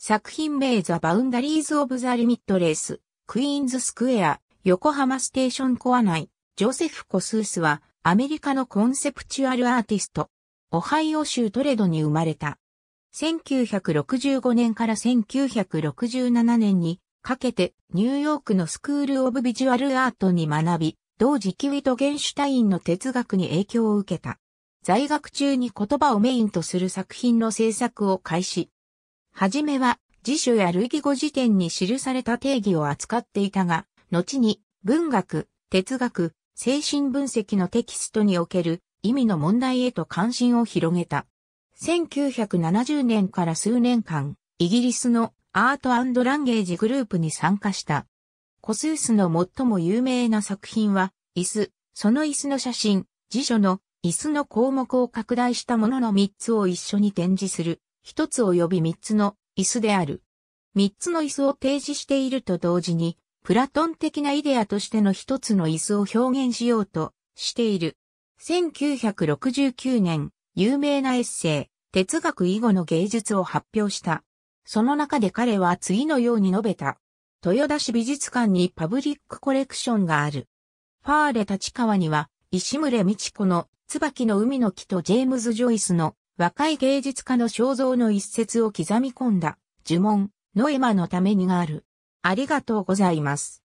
作品名ザ・バウンダリーズ・オブ・ザ・リミットレース、クイーンズ・スクエア、横浜ステーションコア内、ジョセフ・コスースは、アメリカのコンセプチュアルアーティスト、オハイオ州トレドに生まれた。1965年から1967年にかけてニューヨークのスクール・オブ・ビジュアル・アートに学び、同時期ウィトゲンシュタインの哲学に影響を受けた。在学中に言葉をメインとする作品の制作を開始、はじめは辞書や類義語辞典に記された定義を扱っていたが、後に文学、哲学、精神分析のテキストにおける意味の問題へと関心を広げた。1970年から数年間、イギリスのアートランゲージグループに参加した。コスースの最も有名な作品は、椅子、その椅子の写真、辞書の椅子の項目を拡大したものの3つを一緒に展示する一つ及び三つの椅子である。三つの椅子を提示していると同時に、プラトン的なイデアとしての一つの椅子を表現しようとしている。1969年、有名なエッセイ、哲学以後の芸術を発表した。その中で彼は次のように述べた。豊田市美術館にパブリックコレクションがある。ファーレ立川には、石村道子の椿の海の木とジェームズ・ジョイスの若い芸術家の肖像の一節を刻み込んだ呪文、ノエマのためにがある。ありがとうございます。